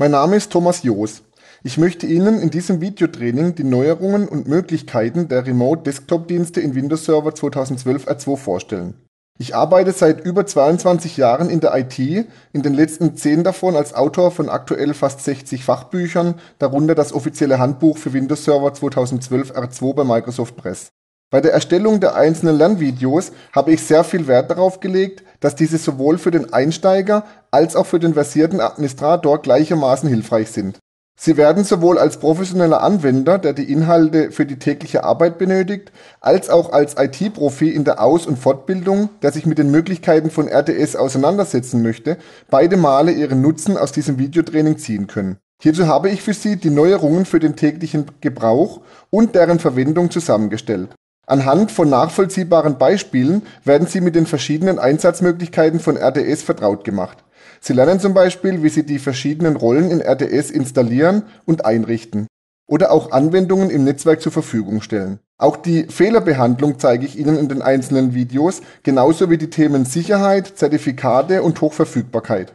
Mein Name ist Thomas Joos. Ich möchte Ihnen in diesem Videotraining die Neuerungen und Möglichkeiten der Remote Desktop Dienste in Windows Server 2012 R2 vorstellen. Ich arbeite seit über 22 Jahren in der IT, in den letzten 10 davon als Autor von aktuell fast 60 Fachbüchern, darunter das offizielle Handbuch für Windows Server 2012 R2 bei Microsoft Press. Bei der Erstellung der einzelnen Lernvideos habe ich sehr viel Wert darauf gelegt, dass diese sowohl für den Einsteiger als auch für den versierten Administrator gleichermaßen hilfreich sind. Sie werden sowohl als professioneller Anwender, der die Inhalte für die tägliche Arbeit benötigt, als auch als IT-Profi in der Aus- und Fortbildung, der sich mit den Möglichkeiten von RTS auseinandersetzen möchte, beide Male ihren Nutzen aus diesem Videotraining ziehen können. Hierzu habe ich für Sie die Neuerungen für den täglichen Gebrauch und deren Verwendung zusammengestellt. Anhand von nachvollziehbaren Beispielen werden sie mit den verschiedenen Einsatzmöglichkeiten von RDS vertraut gemacht. Sie lernen zum Beispiel, wie sie die verschiedenen Rollen in RDS installieren und einrichten oder auch Anwendungen im Netzwerk zur Verfügung stellen. Auch die Fehlerbehandlung zeige ich Ihnen in den einzelnen Videos, genauso wie die Themen Sicherheit, Zertifikate und Hochverfügbarkeit.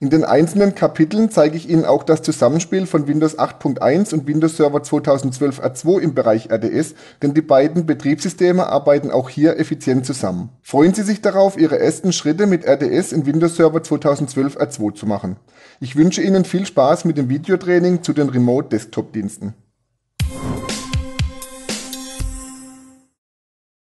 In den einzelnen Kapiteln zeige ich Ihnen auch das Zusammenspiel von Windows 8.1 und Windows Server 2012 R2 im Bereich RDS, denn die beiden Betriebssysteme arbeiten auch hier effizient zusammen. Freuen Sie sich darauf, Ihre ersten Schritte mit RDS in Windows Server 2012 R2 zu machen. Ich wünsche Ihnen viel Spaß mit dem Videotraining zu den Remote Desktop Diensten.